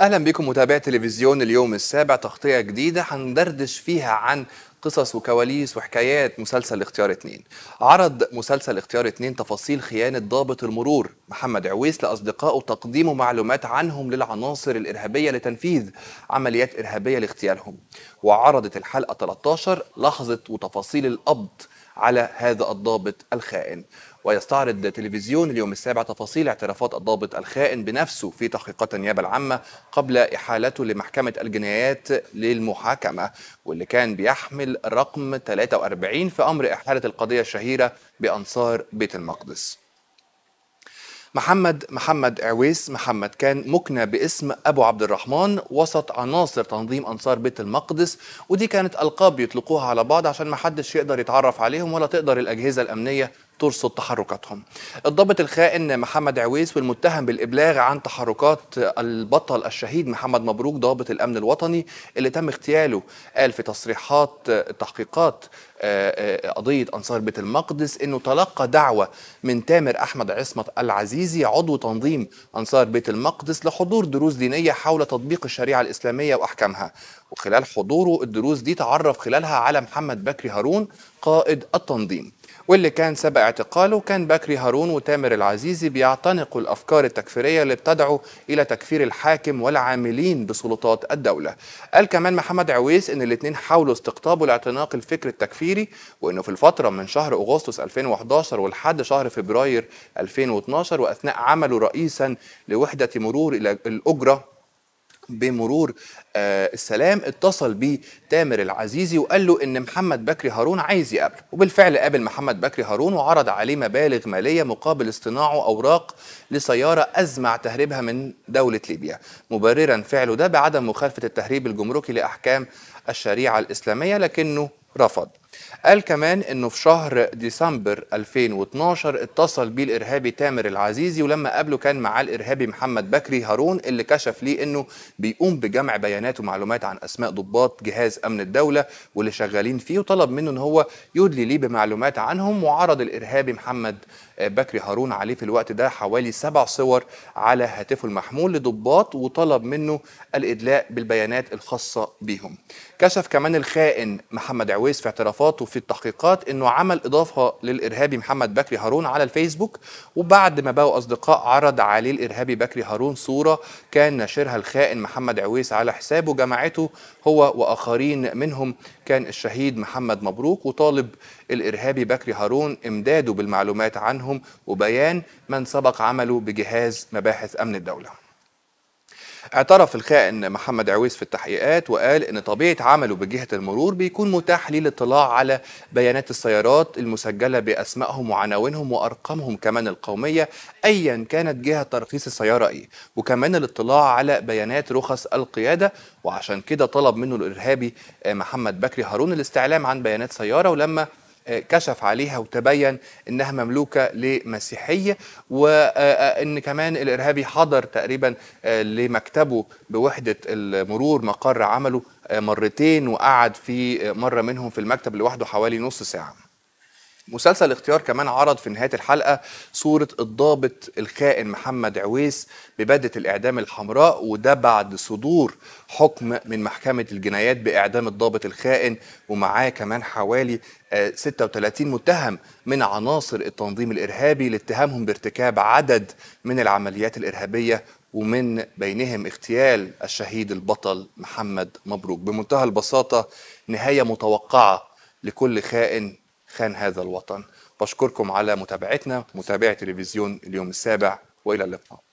اهلا بكم متابعي تلفزيون اليوم السابع تغطيه جديده هندردش فيها عن قصص وكواليس وحكايات مسلسل اختيار اتنين عرض مسلسل اختيار اتنين تفاصيل خيانة ضابط المرور محمد عويس لأصدقائه تقديم معلومات عنهم للعناصر الإرهابية لتنفيذ عمليات إرهابية لاغتيالهم وعرضت الحلقة 13 لحظة وتفاصيل القبض على هذا الضابط الخائن ويستعرض تلفزيون اليوم السابع تفاصيل اعترافات الضابط الخائن بنفسه في تحقيقات النيابة العامة قبل إحالته لمحكمة الجنايات للمحاكمة واللي كان بيحمل رقم 43 في أمر إحالة القضية الشهيرة بأنصار بيت المقدس محمد محمد عويس محمد كان مكنى باسم أبو عبد الرحمن وسط عناصر تنظيم أنصار بيت المقدس ودي كانت ألقاب بيطلقوها على بعض عشان ما حدش يقدر يتعرف عليهم ولا تقدر الأجهزة الأمنية ترصد تحركاتهم الضابط الخائن محمد عويس والمتهم بالإبلاغ عن تحركات البطل الشهيد محمد مبروك ضابط الأمن الوطني اللي تم اغتياله قال في تصريحات تحقيقات آه، آه، قضية أنصار بيت المقدس أنه تلقى دعوة من تامر أحمد عصمت العزيزي عضو تنظيم أنصار بيت المقدس لحضور دروس دينية حول تطبيق الشريعة الإسلامية وأحكامها وخلال حضوره الدروس دي تعرف خلالها على محمد بكري هارون قائد التنظيم واللي كان سبق اعتقاله كان بكري هارون وتامر العزيزي بيعتنقوا الافكار التكفيريه اللي بتدعو الى تكفير الحاكم والعاملين بسلطات الدوله. قال كمان محمد عويس ان الاثنين حاولوا استقطابه لاعتناق الفكر التكفيري وانه في الفتره من شهر اغسطس 2011 ولحد شهر فبراير 2012 واثناء عمله رئيسا لوحده مرور الى الاجره بمرور آه، السلام اتصل بيه تامر العزيزي وقال له ان محمد بكري هارون عايز يقابله وبالفعل قابل محمد بكري هارون وعرض عليه مبالغ ماليه مقابل اصطناعه اوراق لسياره ازمع تهريبها من دوله ليبيا مبررا فعله ده بعدم مخالفه التهريب الجمركي لاحكام الشريعه الاسلاميه لكنه رفض قال كمان انه في شهر ديسمبر 2012 اتصل بيه الارهابي تامر العزيزي ولما قابله كان معاه الارهابي محمد بكري هارون اللي كشف ليه انه بيقوم بجمع بيانات ومعلومات عن اسماء ضباط جهاز امن الدوله واللي شغالين فيه وطلب منه ان هو يدلي ليه بمعلومات عنهم وعرض الارهابي محمد بكري هارون عليه في الوقت ده حوالي سبع صور على هاتفه المحمول لضباط وطلب منه الادلاء بالبيانات الخاصه بيهم. كشف كمان الخائن محمد عويس في اعترافات تصرفاته في التحقيقات انه عمل اضافه للارهابي محمد بكري هارون على الفيسبوك وبعد ما بقوا اصدقاء عرض عليه الارهابي بكري هارون صوره كان ناشرها الخائن محمد عويس على حسابه جمعته هو واخرين منهم كان الشهيد محمد مبروك وطالب الارهابي بكري هارون امداده بالمعلومات عنهم وبيان من سبق عمله بجهاز مباحث امن الدوله اعترف الخائن محمد عويس في التحقيقات وقال ان طبيعه عمله بجهه المرور بيكون متاح ليه الاطلاع على بيانات السيارات المسجله باسمائهم وعناوينهم وارقامهم كمان القوميه ايا كانت جهه ترخيص السياره ايه وكمان الاطلاع على بيانات رخص القياده وعشان كده طلب منه الارهابي محمد بكري هارون الاستعلام عن بيانات سياره ولما كشف عليها وتبين انها مملوكه لمسيحيه وان كمان الارهابي حضر تقريبا آه، لمكتبه بوحده المرور مقر عمله آه، مرتين وقعد في آه، مره منهم في المكتب لوحده حوالي نص ساعه مسلسل اختيار كمان عرض في نهايه الحلقه صوره الضابط الخائن محمد عويس ببدله الاعدام الحمراء وده بعد صدور حكم من محكمه الجنايات باعدام الضابط الخائن ومعاه كمان حوالي 36 آه، متهم من عناصر التنظيم الارهابي لاتهامهم بارتكاب عدد من العمليات الارهابيه ومن بينهم اغتيال الشهيد البطل محمد مبروك بمنتهى البساطه نهايه متوقعه لكل خائن خان هذا الوطن بشكركم على متابعتنا متابعة تلفزيون اليوم السابع وإلى اللقاء